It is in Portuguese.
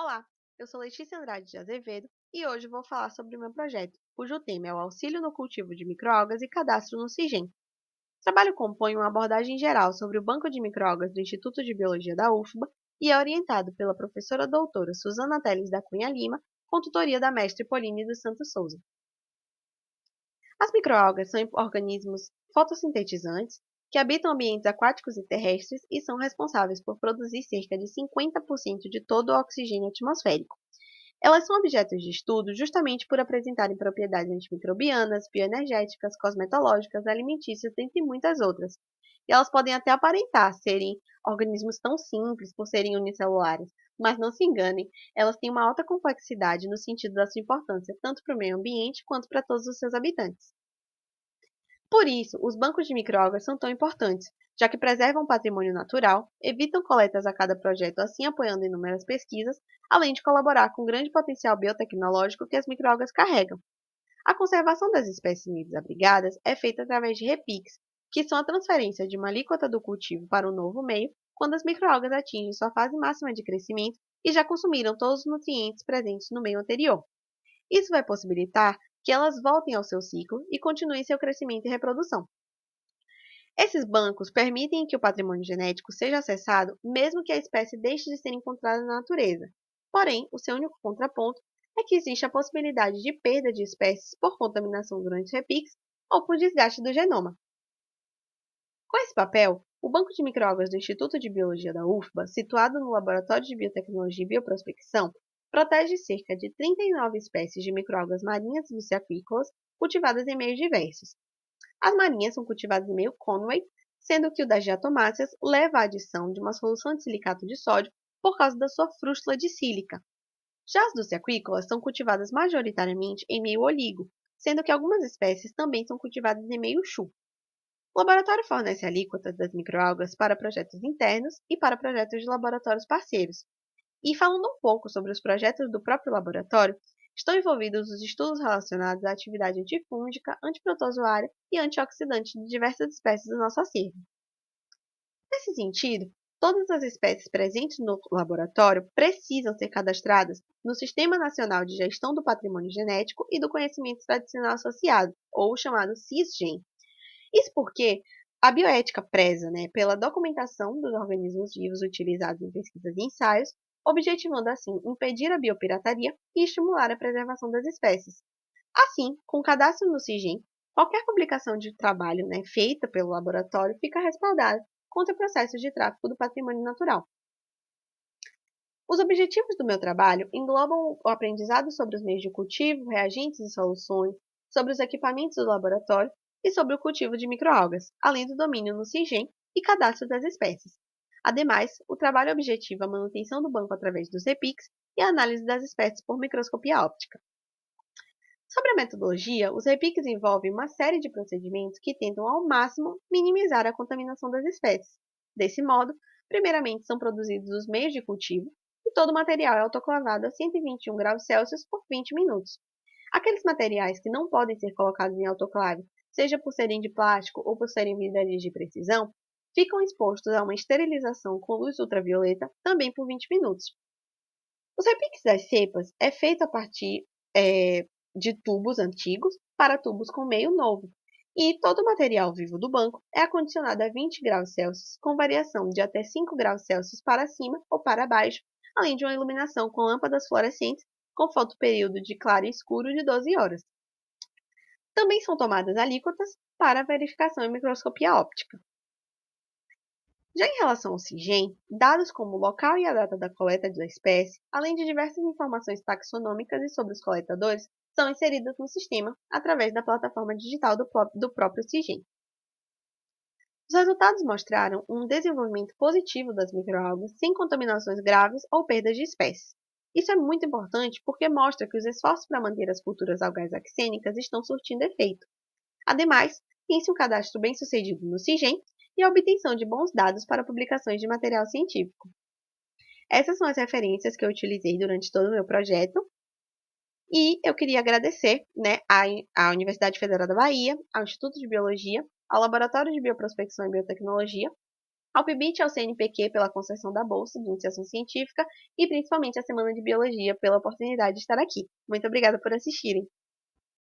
Olá, eu sou Letícia Andrade de Azevedo e hoje vou falar sobre o meu projeto, cujo tema é o auxílio no cultivo de microalgas e cadastro no CIGEM. O trabalho compõe uma abordagem geral sobre o banco de microalgas do Instituto de Biologia da UFBA e é orientado pela professora doutora Suzana Teles da Cunha Lima, com tutoria da mestre Pauline dos Santos Souza. As microalgas são organismos fotossintetizantes que habitam ambientes aquáticos e terrestres e são responsáveis por produzir cerca de 50% de todo o oxigênio atmosférico. Elas são objetos de estudo justamente por apresentarem propriedades antimicrobianas, bioenergéticas, cosmetológicas, alimentícias, dentre muitas outras. E elas podem até aparentar serem organismos tão simples por serem unicelulares, mas não se enganem, elas têm uma alta complexidade no sentido da sua importância tanto para o meio ambiente quanto para todos os seus habitantes. Por isso, os bancos de microalgas são tão importantes, já que preservam o patrimônio natural, evitam coletas a cada projeto, assim apoiando inúmeras pesquisas, além de colaborar com o grande potencial biotecnológico que as microalgas carregam. A conservação das espécies unidas abrigadas é feita através de repiques, que são a transferência de uma alíquota do cultivo para um novo meio quando as microalgas atingem sua fase máxima de crescimento e já consumiram todos os nutrientes presentes no meio anterior. Isso vai possibilitar que elas voltem ao seu ciclo e continuem seu crescimento e reprodução. Esses bancos permitem que o patrimônio genético seja acessado mesmo que a espécie deixe de ser encontrada na natureza. Porém, o seu único contraponto é que existe a possibilidade de perda de espécies por contaminação durante repiques ou por desgaste do genoma. Com esse papel, o Banco de Microalgas do Instituto de Biologia da UFBA, situado no Laboratório de Biotecnologia e Bioprospecção, protege cerca de 39 espécies de microalgas marinhas e aquícolas cultivadas em meios diversos. As marinhas são cultivadas em meio Conway, sendo que o das diatomáceas leva à adição de uma solução de silicato de sódio por causa da sua frústula de sílica. Já as dulceaquícolas são cultivadas majoritariamente em meio oligo, sendo que algumas espécies também são cultivadas em meio chu. O laboratório fornece alíquotas das microalgas para projetos internos e para projetos de laboratórios parceiros, e falando um pouco sobre os projetos do próprio laboratório, estão envolvidos os estudos relacionados à atividade antifúngica, antiprotozoária e antioxidante de diversas espécies do nosso acervo. Nesse sentido, todas as espécies presentes no laboratório precisam ser cadastradas no Sistema Nacional de Gestão do Patrimônio Genético e do Conhecimento Tradicional Associado, ou chamado CISGEN. Isso porque a bioética preza né, pela documentação dos organismos vivos utilizados em pesquisas e ensaios objetivando assim impedir a biopirataria e estimular a preservação das espécies. Assim, com o cadastro no CIGEN, qualquer publicação de trabalho né, feita pelo laboratório fica respaldada contra processos de tráfico do patrimônio natural. Os objetivos do meu trabalho englobam o aprendizado sobre os meios de cultivo, reagentes e soluções, sobre os equipamentos do laboratório e sobre o cultivo de microalgas, além do domínio no CIGEN e cadastro das espécies, Ademais, o trabalho objetiva é a manutenção do banco através dos EPICs e a análise das espécies por microscopia óptica. Sobre a metodologia, os EPICs envolvem uma série de procedimentos que tentam ao máximo minimizar a contaminação das espécies. Desse modo, primeiramente são produzidos os meios de cultivo e todo o material é autoclavado a 121 graus Celsius por 20 minutos. Aqueles materiais que não podem ser colocados em autoclave, seja por serem de plástico ou por serem vidrarias de precisão, ficam expostos a uma esterilização com luz ultravioleta também por 20 minutos. Os repiques das cepas é feito a partir é, de tubos antigos para tubos com meio novo, e todo o material vivo do banco é acondicionado a 20 graus Celsius, com variação de até 5 graus Celsius para cima ou para baixo, além de uma iluminação com lâmpadas fluorescentes com período de claro e escuro de 12 horas. Também são tomadas alíquotas para verificação em microscopia óptica. Já em relação ao CIGEM, dados como o local e a data da coleta da espécie, além de diversas informações taxonômicas e sobre os coletadores, são inseridos no sistema através da plataforma digital do, do próprio CIGEM. Os resultados mostraram um desenvolvimento positivo das microalgas sem contaminações graves ou perdas de espécies. Isso é muito importante porque mostra que os esforços para manter as culturas algais axênicas estão surtindo efeito. Ademais, tem-se um cadastro bem-sucedido no CIGEM e a obtenção de bons dados para publicações de material científico. Essas são as referências que eu utilizei durante todo o meu projeto. E eu queria agradecer né, à, Universidade Federal da Bahia, ao Instituto de Biologia, ao Laboratório de Bioprospecção e Biotecnologia, ao PIBIT e ao CNPq pela concessão da Bolsa de Iniciação Científica e principalmente à Semana de Biologia pela oportunidade de estar aqui. Muito obrigada por assistirem!